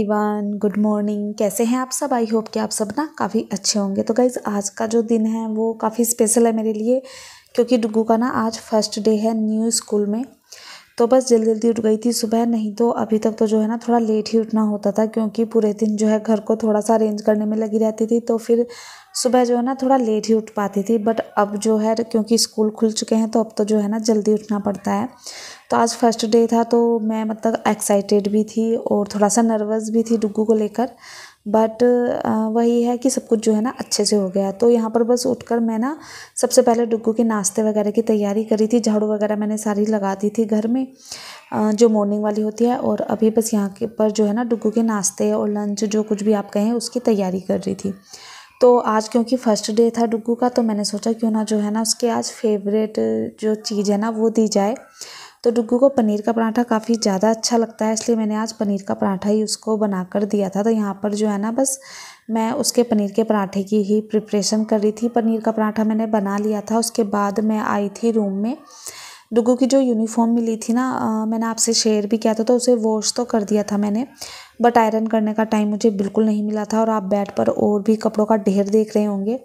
everyone good morning कैसे हैं आप सब आई होप कि आप सब ना काफ़ी अच्छे होंगे तो गाइज़ आज का जो दिन है वो काफ़ी स्पेशल है मेरे लिए क्योंकि डुगू का ना आज फर्स्ट डे है न्यू स्कूल में तो बस जल्दी जल्दी उठ गई थी सुबह नहीं तो अभी तक तो जो है ना थोड़ा लेट ही उठना होता था क्योंकि पूरे दिन जो है घर को थोड़ा सा अरेंज करने में लगी रहती थी तो फिर सुबह जो है ना थोड़ा लेट ही उठ पाती थी बट अब जो है क्योंकि स्कूल खुल चुके हैं तो अब तो जो है ना जल्दी उठना पड़ता है तो आज फर्स्ट डे था तो मैं मतलब एक्साइटेड भी थी और थोड़ा सा नर्वस भी थी डुगू को लेकर बट uh, वही है कि सब कुछ जो है ना अच्छे से हो गया तो यहाँ पर बस उठकर मैं ना सबसे पहले डुगू के नाश्ते वगैरह की तैयारी करी थी झाड़ू वगैरह मैंने सारी लगा दी थी घर में जो मॉर्निंग वाली होती है और अभी बस यहाँ के पर जो है ना डुगू के नाश्ते और लंच जो कुछ भी आप कहें उसकी तैयारी कर रही थी तो आज क्योंकि फर्स्ट डे था डुगू का तो मैंने सोचा क्यों ना जो है ना उसके आज फेवरेट जो चीज़ है ना वो दी जाए तो डुग्गू को पनीर का पराठा काफ़ी ज़्यादा अच्छा लगता है इसलिए मैंने आज पनीर का पराठा ही उसको बना कर दिया था तो यहाँ पर जो है ना बस मैं उसके पनीर के पराठे की ही प्रिपरेशन कर रही थी पनीर का पराठा मैंने बना लिया था उसके बाद मैं आई थी रूम में डुगू की जो यूनिफॉर्म मिली थी ना आ, मैंने आपसे शेयर भी किया था तो उसे वॉश तो कर दिया था मैंने बट आयरन करने का टाइम मुझे बिल्कुल नहीं मिला था और आप बेड पर और भी कपड़ों का ढेर देख रहे होंगे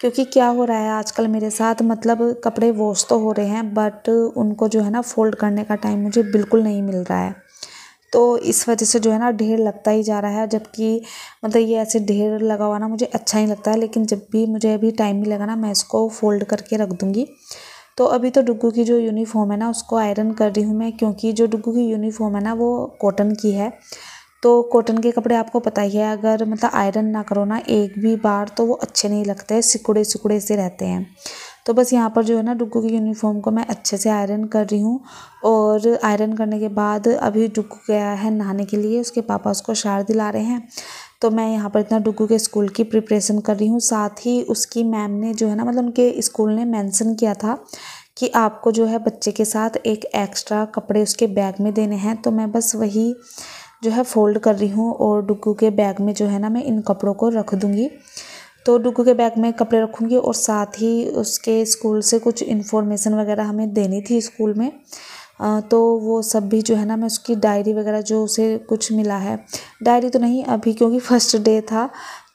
क्योंकि क्या हो रहा है आजकल मेरे साथ मतलब कपड़े वॉश तो हो रहे हैं बट उनको जो है ना फोल्ड करने का टाइम मुझे बिल्कुल नहीं मिल रहा है तो इस वजह से जो है ना ढेर लगता ही जा रहा है जबकि मतलब ये ऐसे ढेर लगा हुआ ना मुझे अच्छा ही लगता है लेकिन जब भी मुझे अभी टाइम लगा ना मैं इसको फोल्ड करके रख दूँगी तो अभी तो डुगू की जो यूनिफॉर्म है ना उसको आयरन कर रही हूँ मैं क्योंकि जो डुगू की यूनिफॉर्म है ना वो कॉटन की है तो कॉटन के कपड़े आपको पता ही है अगर मतलब आयरन ना करो ना एक भी बार तो वो अच्छे नहीं लगते सिकुड़े सिकुड़े से रहते हैं तो बस यहाँ पर जो है ना डुगू की यूनिफॉर्म को मैं अच्छे से आयरन कर रही हूँ और आयरन करने के बाद अभी डुगू गया है नहाने के लिए उसके पापा उसको शार दिला रहे हैं तो मैं यहाँ पर इतना डुगू के स्कूल की प्रिपरेशन कर रही हूँ साथ ही उसकी मैम ने जो है ना मतलब उनके स्कूल ने मेंशन किया था कि आपको जो है बच्चे के साथ एक एक्स्ट्रा कपड़े उसके बैग में देने हैं तो मैं बस वही जो है फ़ोल्ड कर रही हूँ और डुगू के बैग में जो है ना मैं इन कपड़ों को रख दूँगी तो डुगू के बैग में कपड़े रखूँगी और साथ ही उसके स्कूल से कुछ इन्फॉर्मेशन वगैरह हमें देनी थी स्कूल में तो वो सब भी जो है ना मैं उसकी डायरी वगैरह जो उसे कुछ मिला है डायरी तो नहीं अभी क्योंकि फर्स्ट डे था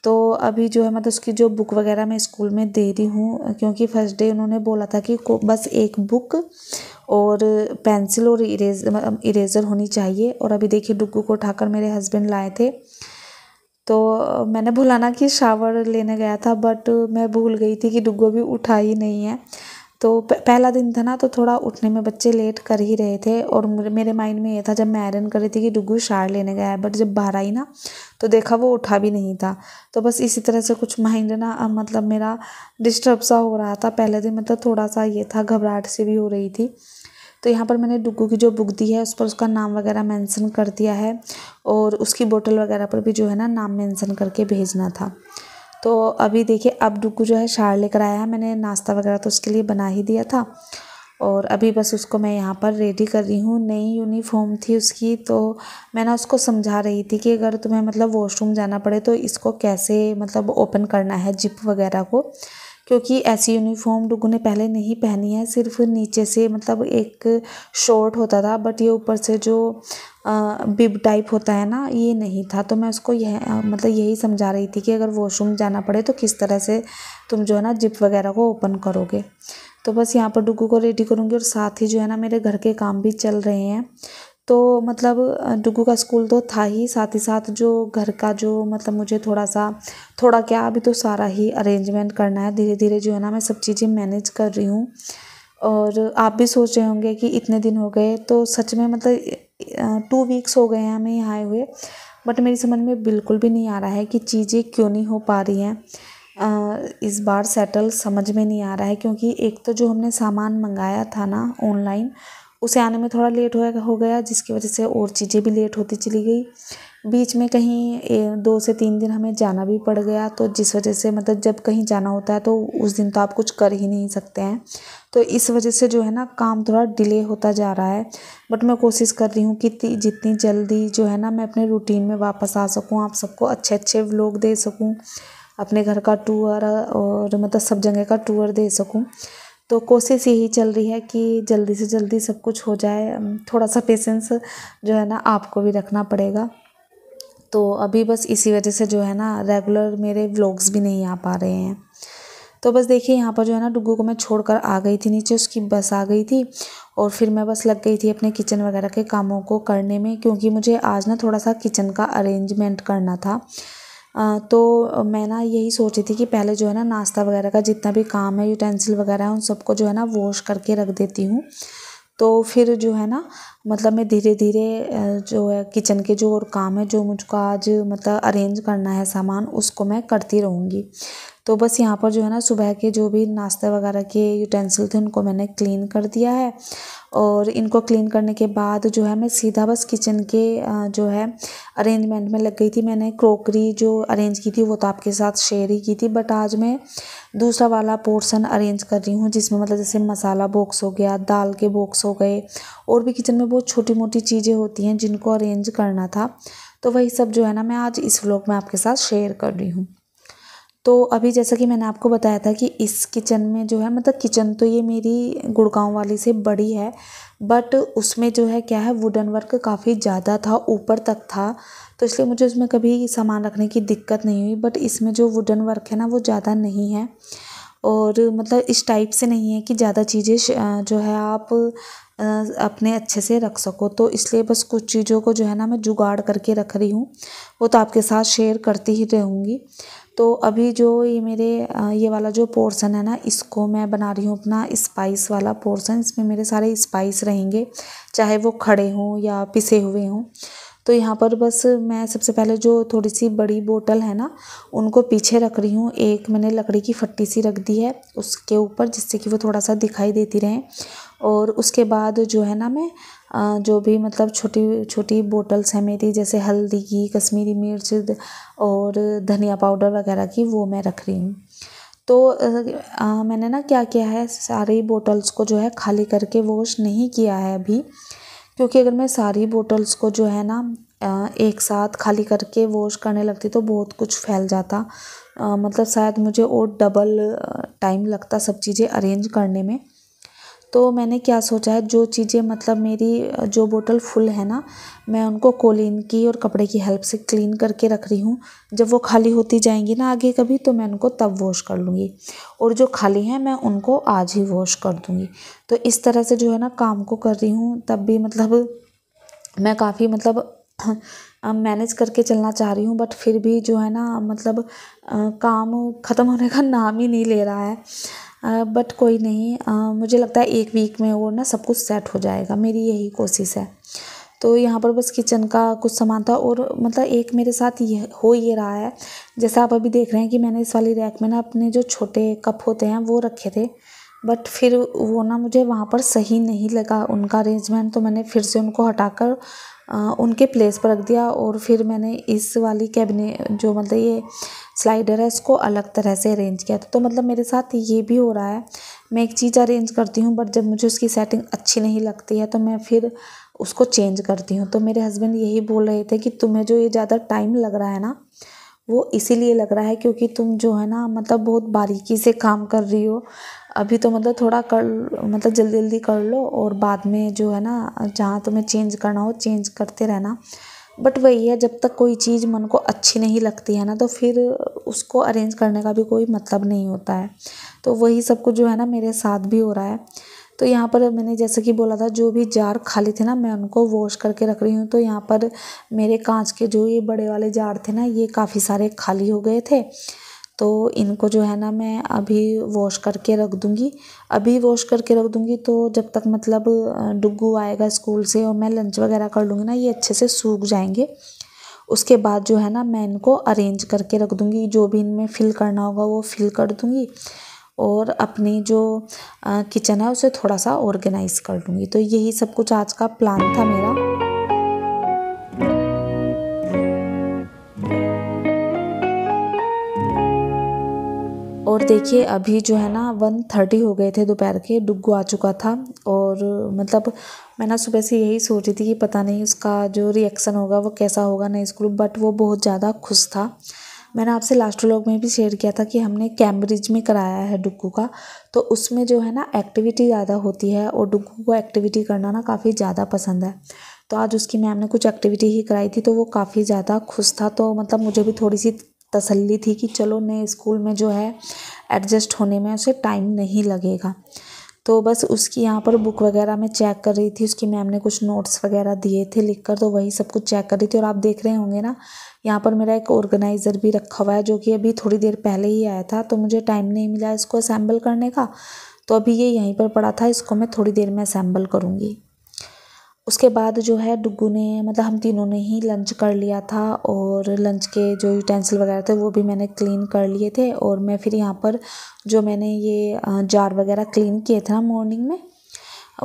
तो अभी जो है मतलब उसकी जो बुक वगैरह मैं स्कूल में दे रही हूँ क्योंकि फर्स्ट डे उन्होंने बोला था कि बस एक बुक और पेंसिल और इरेज इरेज़र मतलब होनी चाहिए और अभी देखिए डुगू को उठाकर मेरे हस्बैंड लाए थे तो मैंने भुलाना कि शावर लेने गया था बट मैं भूल गई थी कि डुगो भी उठा ही नहीं है तो पहला दिन था ना तो थोड़ा उठने में बच्चे लेट कर ही रहे थे और मेरे माइंड में ये था जब मैं आयरन कर रही थी कि डुगू शार लेने गया है बट जब बाहर आई ना तो देखा वो उठा भी नहीं था तो बस इसी तरह से कुछ माइंड ना मतलब मेरा डिस्टर्ब सा हो रहा था पहले दिन मतलब थोड़ा सा ये था घबराहट सी भी हो रही थी तो यहाँ पर मैंने डुगू की जो बुक दी है उस पर उसका नाम वगैरह मेंशन कर दिया है और उसकी बोतल वगैरह पर भी जो है ना नाम मेंशन करके भेजना था तो अभी देखिए अब डुगू जो है शार लेकर आया है मैंने नाश्ता वगैरह तो उसके लिए बना ही दिया था और अभी बस उसको मैं यहाँ पर रेडी कर रही हूँ नई यूनिफॉर्म थी उसकी तो मैं ना उसको समझा रही थी कि अगर तुम्हें मतलब वॉशरूम जाना पड़े तो इसको कैसे मतलब ओपन करना है जिप वगैरह को क्योंकि ऐसी यूनिफॉर्म लोगों ने पहले नहीं पहनी है सिर्फ नीचे से मतलब एक शॉर्ट होता था बट ये ऊपर से जो बिब टाइप होता है ना ये नहीं था तो मैं उसको यह मतलब यही समझा रही थी कि अगर वॉशरूम जाना पड़े तो किस तरह से तुम जो है ना जिप वगैरह को ओपन करोगे तो बस यहाँ पर डुगू को रेडी करूँगी और साथ ही जो है ना मेरे घर के काम भी चल रहे हैं तो मतलब डुगू का स्कूल तो था ही साथ ही साथ जो घर का जो मतलब मुझे थोड़ा सा थोड़ा क्या अभी तो सारा ही अरेंजमेंट करना है धीरे धीरे जो है ना मैं सब चीज़ें मैनेज कर रही हूँ और आप भी सोच रहे होंगे कि इतने दिन हो गए तो सच में मतलब टू वीक्स हो गए हैं हमें यहाँ आए हुए बट मेरी समझ में बिल्कुल भी नहीं आ रहा है कि चीज़ें क्यों नहीं हो पा रही हैं इस बार सेटल समझ में नहीं आ रहा है क्योंकि एक तो जो हमने सामान मंगाया था ना ऑनलाइन उसे आने में थोड़ा लेट हो हो गया जिसकी वजह से और चीज़ें भी लेट होती चली गई बीच में कहीं दो से तीन दिन हमें जाना भी पड़ गया तो जिस वजह से मतलब जब कहीं जाना होता है तो उस दिन तो आप कुछ कर ही नहीं सकते हैं तो इस वजह से जो है ना काम थोड़ा डिले होता जा रहा है बट मैं कोशिश कर रही हूँ कि जितनी जल्दी जो है ना मैं अपने रूटीन में वापस आ सकूँ आप सबको अच्छे अच्छे व्लॉग दे सकूँ अपने घर का टूर और मतलब सब जगह का टूर दे सकूँ तो कोशिश यही चल रही है कि जल्दी से जल्दी सब कुछ हो जाए थोड़ा सा पेशेंस जो है ना आपको भी रखना पड़ेगा तो अभी बस इसी वजह से जो है ना रेगुलर मेरे व्लॉग्स भी नहीं आ पा रहे हैं तो बस देखिए यहाँ पर जो है ना डुगू को मैं छोड़ कर आ गई थी नीचे उसकी बस आ गई थी और फिर मैं बस लग गई थी अपने किचन वगैरह के कामों को करने में क्योंकि मुझे आज ना थोड़ा सा किचन का अरेंजमेंट करना था तो मैं ना यही सोच रही थी कि पहले जो है ना नाश्ता वगैरह का जितना भी काम है यूटेंसिल वगैरह है उन सबको जो है ना वॉश करके रख देती हूँ तो फिर जो है ना मतलब मैं धीरे धीरे जो है किचन के जो और काम है जो मुझको आज मतलब अरेंज करना है सामान उसको मैं करती रहूँगी तो बस यहाँ पर जो है ना सुबह के जो भी नाश्ते वगैरह के यूटेंसिल थे उनको मैंने क्लीन कर दिया है और इनको क्लीन करने के बाद जो है मैं सीधा बस किचन के जो है अरेंजमेंट में लग गई थी मैंने क्रोकरी जो अरेंज की थी वो तो आपके साथ शेयर ही की थी बट आज मैं दूसरा वाला पोर्सन अरेंज कर रही हूँ जिसमें मतलब जैसे मसाला बॉक्स हो गया दाल के बॉक्स हो गए और भी किचन में बहुत छोटी मोटी चीज़ें होती हैं जिनको अरेंज करना था तो वही सब जो है ना मैं आज इस व्लॉग में आपके साथ शेयर कर रही हूँ तो अभी जैसा कि मैंने आपको बताया था कि इस किचन में जो है मतलब किचन तो ये मेरी गुड़गांव वाली से बड़ी है बट उसमें जो है क्या है वुडन वर्क काफ़ी ज़्यादा था ऊपर तक था तो इसलिए मुझे उसमें कभी सामान रखने की दिक्कत नहीं हुई बट इसमें जो वुडन वर्क है ना वो ज़्यादा नहीं है और मतलब इस टाइप से नहीं है कि ज़्यादा चीज़ें जो है आप अपने अच्छे से रख सको तो इसलिए बस कुछ चीज़ों को जो है ना मैं जुगाड़ करके रख रही हूँ वो तो आपके साथ शेयर करती ही रहूँगी तो अभी जो ये मेरे ये वाला जो पोर्सन है ना इसको मैं बना रही हूँ अपना स्पाइस वाला पोर्सन इसमें मेरे सारे स्पाइस रहेंगे चाहे वो खड़े हों या पिसे हुए हों तो यहाँ पर बस मैं सबसे पहले जो थोड़ी सी बड़ी बोतल है ना उनको पीछे रख रही हूँ एक मैंने लकड़ी की फट्टी सी रख दी है उसके ऊपर जिससे कि वो थोड़ा सा दिखाई देती रहें और उसके बाद जो है ना मैं जो भी मतलब छोटी छोटी बोटल्स हैं मेरी जैसे हल्दी की कश्मीरी मिर्च और धनिया पाउडर वगैरह की वो मैं रख रही हूँ तो आ, मैंने ना क्या किया है सारी बोटल्स को जो है खाली करके वॉश नहीं किया है अभी क्योंकि अगर मैं सारी बोटल्स को जो है ना एक साथ खाली करके वॉश करने लगती तो बहुत कुछ फैल जाता मतलब शायद मुझे और डबल टाइम लगता सब चीज़ें अरेंज करने में तो मैंने क्या सोचा है जो चीज़ें मतलब मेरी जो बोतल फुल है ना मैं उनको कोलिन की और कपड़े की हेल्प से क्लीन करके रख रही हूँ जब वो खाली होती जाएंगी ना आगे कभी तो मैं उनको तब वॉश कर लूँगी और जो खाली हैं मैं उनको आज ही वॉश कर दूँगी तो इस तरह से जो है ना काम को कर रही हूँ तब भी मतलब मैं काफ़ी मतलब मैनेज करके चलना चाह रही हूँ बट फिर भी जो है ना मतलब आ, काम ख़त्म होने का नाम ही नहीं ले रहा है बट कोई नहीं मुझे लगता है एक वीक में वो ना सब कुछ सेट हो जाएगा मेरी यही कोशिश है तो यहाँ पर बस किचन का कुछ सामान था और मतलब एक मेरे साथ ये हो ये रहा है जैसा आप अभी देख रहे हैं कि मैंने इस वाली रैक में ना अपने जो छोटे कप होते हैं वो रखे थे बट फिर वो ना मुझे वहाँ पर सही नहीं लगा उनका अरेंजमेंट तो मैंने फिर से उनको हटाकर उनके प्लेस पर रख दिया और फिर मैंने इस वाली कैबिने जो मतलब ये स्लाइडर है इसको अलग तरह से अरेंज किया था तो मतलब मेरे साथ ये भी हो रहा है मैं एक चीज़ अरेंज करती हूँ बट जब मुझे उसकी सेटिंग अच्छी नहीं लगती है तो मैं फिर उसको चेंज करती हूँ तो मेरे हस्बैंड यही बोल रहे थे कि तुम्हें जो ये ज़्यादा टाइम लग रहा है ना वो इसीलिए लग रहा है क्योंकि तुम जो है ना मतलब बहुत बारीकी से काम कर रही हो अभी तो मतलब थोड़ा कर मतलब जल्दी जल्दी कर लो और बाद में जो है ना जहाँ तुम्हें चेंज करना हो चेंज करते रहना बट वही है जब तक कोई चीज़ मन को अच्छी नहीं लगती है ना तो फिर उसको अरेंज करने का भी कोई मतलब नहीं होता है तो वही सब कुछ जो है ना मेरे साथ भी हो रहा है तो यहाँ पर मैंने जैसे कि बोला था जो भी जार खाली थे ना मैं उनको वॉश करके रख रही हूँ तो यहाँ पर मेरे कांच के जो ये बड़े वाले जार थे ना ये काफ़ी सारे खाली हो गए थे तो इनको जो है ना मैं अभी वॉश करके रख दूँगी अभी वॉश करके रख दूँगी तो जब तक मतलब डुग्गू आएगा स्कूल से और मैं लंच वगैरह कर लूँगी ना ये अच्छे से सूख जाएंगे उसके बाद जो है ना मैं इनको अरेंज करके रख दूँगी जो भी इनमें फिल करना होगा वो फिल कर दूँगी और अपनी जो किचन है उसे थोड़ा सा ऑर्गेनाइज कर लूँगी तो यही सब कुछ आज का प्लान था मेरा और देखिए अभी जो है ना वन थर्टी हो गए थे दोपहर के डुग्गू आ चुका था और मतलब मैं ना सुबह से यही सोच रही थी कि पता नहीं उसका जो रिएक्शन होगा वो कैसा होगा नहीं स्कूल बट वो बहुत ज़्यादा खुश था मैंने आपसे लास्ट व्लॉग में भी शेयर किया था कि हमने कैम्ब्रिज में कराया है डुगू का तो उसमें जो है ना एक्टिविटी ज़्यादा होती है और डुगू को एक्टिविटी करना ना काफ़ी ज़्यादा पसंद है तो आज उसकी मैम ने कुछ एक्टिविटी ही कराई थी तो वो काफ़ी ज़्यादा खुश था तो मतलब मुझे भी थोड़ी सी तसल्ली थी कि चलो नए स्कूल में जो है एडजस्ट होने में उसे टाइम नहीं लगेगा तो बस उसकी यहाँ पर बुक वगैरह मैं चेक कर रही थी उसकी मैम ने कुछ नोट्स वगैरह दिए थे लिख कर तो वही सब कुछ चेक कर रही थी और आप देख रहे होंगे ना यहाँ पर मेरा एक ऑर्गेनाइज़र भी रखा हुआ है जो कि अभी थोड़ी देर पहले ही आया था तो मुझे टाइम नहीं मिला इसको असेंबल करने का तो अभी ये यहीं पर पड़ा था इसको मैं थोड़ी देर में असेंबल करूँगी उसके बाद जो है डुग्गू ने मतलब हम तीनों ने ही लंच कर लिया था और लंच के जो यूटेंसिल वगैरह थे वो भी मैंने क्लीन कर लिए थे और मैं फिर यहाँ पर जो मैंने ये जार वगैरह क्लीन किए थे ना मॉर्निंग में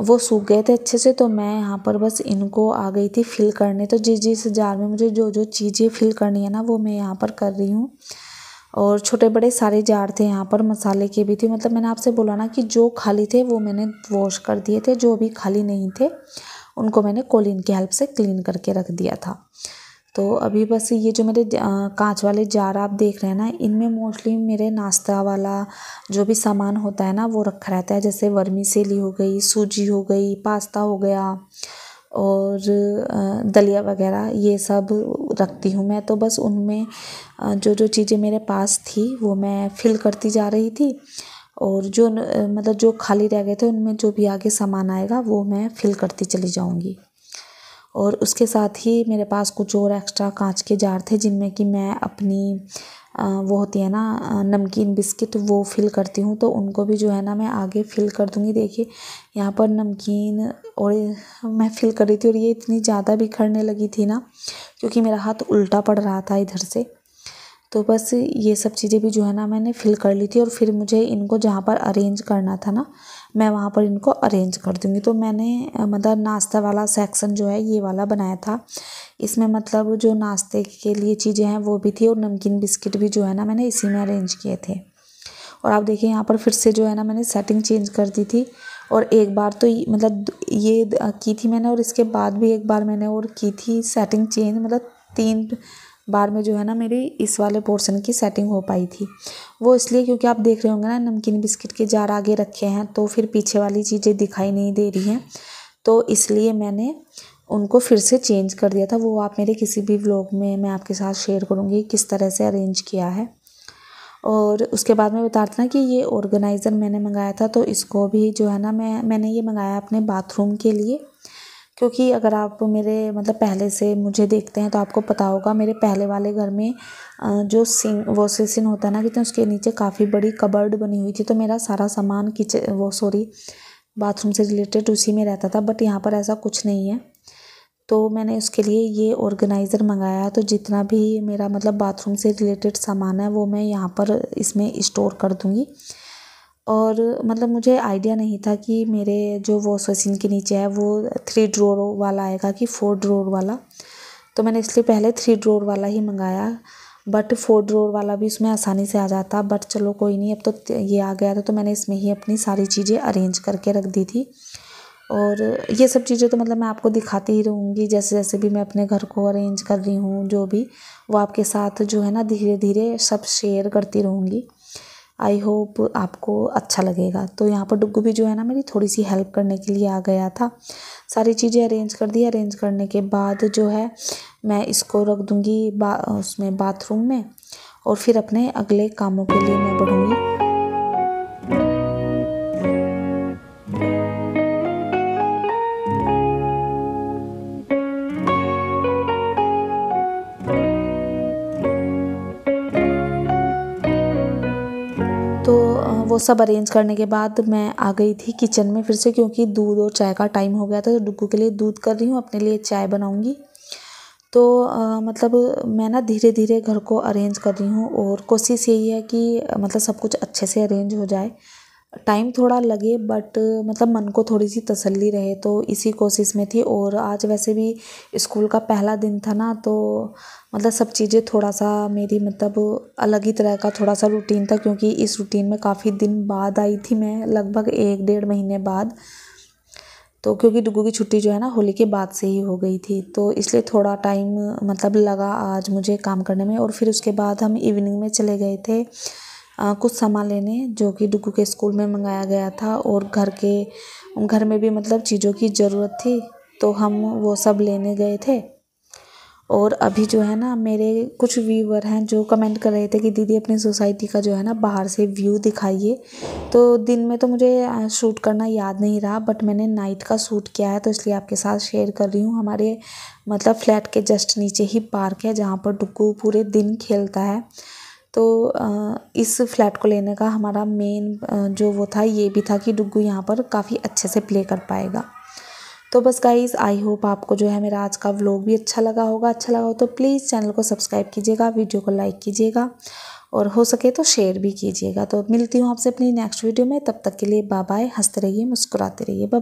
वो सूख गए थे अच्छे से तो मैं यहाँ पर बस इनको आ गई थी फिल करने तो जिस जिस जार में मुझे जो जो चीज़ें फिल करनी है ना वो मैं यहाँ पर कर रही हूँ और छोटे बड़े सारे जार थे यहाँ पर मसाले के भी थे मतलब मैंने आपसे बोला ना कि जो खाली थे वो मैंने वॉश कर दिए थे जो भी खाली नहीं थे उनको मैंने कोलिन की हेल्प से क्लीन करके रख दिया था तो अभी बस ये जो मेरे कांच वाले जार आप देख रहे हैं ना इनमें मोस्टली मेरे नाश्ता वाला जो भी सामान होता है ना वो रखा रहता है जैसे वर्मी सेली हो गई सूजी हो गई पास्ता हो गया और दलिया वगैरह ये सब रखती हूँ मैं तो बस उनमें जो जो चीज़ें मेरे पास थी वो मैं फिल करती जा रही थी और जो मतलब जो खाली रह गए थे उनमें जो भी आगे सामान आएगा वो मैं फिल करती चली जाऊँगी और उसके साथ ही मेरे पास कुछ और एक्स्ट्रा कांच के जार थे जिनमें कि मैं अपनी वो होती है ना नमकीन बिस्किट वो फिल करती हूँ तो उनको भी जो है ना मैं आगे फिल कर दूँगी देखिए यहाँ पर नमकीन और मैं फिल कर रही थी और ये इतनी ज़्यादा बिखरने लगी थी ना क्योंकि मेरा हाथ उल्टा पड़ रहा था इधर से तो बस ये सब चीज़ें भी जो है ना मैंने फिल कर ली थी और फिर मुझे इनको जहाँ पर अरेंज करना था ना मैं वहाँ पर इनको अरेंज कर दूँगी तो मैंने मतलब नाश्ता वाला सेक्शन जो है ये वाला बनाया था इसमें मतलब जो नाश्ते के लिए चीज़ें हैं वो भी थी और नमकीन बिस्किट भी जो है ना मैंने इसी में अरेंज किए थे और आप देखिए यहाँ पर फिर से जो है ना मैंने सेटिंग चेंज कर दी थी और एक बार तो मतलब ये की थी मैंने और इसके बाद भी एक बार मैंने और की थी सेटिंग चेंज मतलब तीन बार में जो है ना मेरी इस वाले पोर्शन की सेटिंग हो पाई थी वो इसलिए क्योंकि आप देख रहे होंगे ना नमकीन बिस्किट के जार आगे रखे हैं तो फिर पीछे वाली चीज़ें दिखाई नहीं दे रही हैं तो इसलिए मैंने उनको फिर से चेंज कर दिया था वो आप मेरे किसी भी व्लॉग में मैं आपके साथ शेयर करूँगी किस तरह से अरेंज किया है और उसके बाद में बताते ना कि ये ऑर्गेनाइज़र मैंने मंगाया था तो इसको भी जो है ना मैं मैंने ये मंगाया अपने बाथरूम के लिए क्योंकि अगर आप मेरे मतलब पहले से मुझे देखते हैं तो आपको पता होगा मेरे पहले वाले घर में जो सिंग वो बेसिन होता है ना कितने तो उसके नीचे काफ़ी बड़ी कबर्ड बनी हुई थी तो मेरा सारा सामान किचन वो सॉरी बाथरूम से रिलेटेड उसी में रहता था बट यहाँ पर ऐसा कुछ नहीं है तो मैंने उसके लिए ये ऑर्गेनाइज़र मंगाया तो जितना भी मेरा मतलब बाथरूम से रिलेटेड सामान है वो मैं यहाँ पर इसमें स्टोर कर दूँगी और मतलब मुझे आइडिया नहीं था कि मेरे जो वॉश मशीन के नीचे है वो थ्री ड्रोर वाला आएगा कि फोर ड्रोर वाला तो मैंने इसलिए पहले थ्री ड्रोर वाला ही मंगाया बट फोर ड्रोर वाला भी उसमें आसानी से आ जाता बट चलो कोई नहीं अब तो ये आ गया था तो मैंने इसमें ही अपनी सारी चीज़ें अरेंज करके रख दी थी और ये सब चीज़ें तो मतलब मैं आपको दिखाती ही रहूँगी जैसे जैसे भी मैं अपने घर को अरेंज कर रही हूँ जो भी वो आपके साथ जो है ना धीरे धीरे सब शेयर करती रहूँगी आई होप आपको अच्छा लगेगा तो यहाँ पर डुग्गू भी जो है ना मेरी थोड़ी सी हेल्प करने के लिए आ गया था सारी चीज़ें अरेंज कर दी अरेंज करने के बाद जो है मैं इसको रख दूँगी बा उसमें बाथरूम में और फिर अपने अगले कामों के लिए मैं बढ़ूँगी वो सब अरेंज करने के बाद मैं आ गई थी किचन में फिर से क्योंकि दूध और चाय का टाइम हो गया था तो डुगू के लिए दूध कर रही हूँ अपने लिए चाय बनाऊँगी तो आ, मतलब मैं ना धीरे धीरे घर को अरेंज कर रही हूँ और कोशिश यही है कि मतलब सब कुछ अच्छे से अरेंज हो जाए टाइम थोड़ा लगे बट मतलब मन को थोड़ी सी तसल्ली रहे तो इसी कोशिश में थी और आज वैसे भी स्कूल का पहला दिन था ना तो मतलब सब चीज़ें थोड़ा सा मेरी मतलब अलग ही तरह का थोड़ा सा रूटीन था क्योंकि इस रूटीन में काफ़ी दिन बाद आई थी मैं लगभग एक डेढ़ महीने बाद तो क्योंकि डुगू की छुट्टी जो है ना होली के बाद से ही हो गई थी तो इसलिए थोड़ा टाइम मतलब लगा आज मुझे काम करने में और फिर उसके बाद हम इवनिंग में चले गए थे कुछ सामान लेने जो कि डुगू के स्कूल में मंगाया गया था और घर के घर में भी मतलब चीज़ों की ज़रूरत थी तो हम वो सब लेने गए थे और अभी जो है ना मेरे कुछ व्यूवर हैं जो कमेंट कर रहे थे कि दीदी अपनी सोसाइटी का जो है ना बाहर से व्यू दिखाइए तो दिन में तो मुझे शूट करना याद नहीं रहा बट मैंने नाइट का शूट किया है तो इसलिए आपके साथ शेयर कर रही हूँ हमारे मतलब फ्लैट के जस्ट नीचे ही पार्क है जहाँ पर डुक्कू पूरे दिन खेलता है तो इस फ्लैट को लेने का हमारा मेन जो वो था ये भी था कि डुग्गू यहाँ पर काफ़ी अच्छे से प्ले कर पाएगा तो बस गाइज आई होप आपको जो है मेरा आज का व्लॉग भी अच्छा लगा होगा अच्छा लगा हो तो प्लीज़ चैनल को सब्सक्राइब कीजिएगा वीडियो को लाइक कीजिएगा और हो सके तो शेयर भी कीजिएगा तो मिलती हूँ आपसे अपनी नेक्स्ट वीडियो में तब तक के लिए बाय बाय हंसते रहिए मुस्कुराते रहिए बाय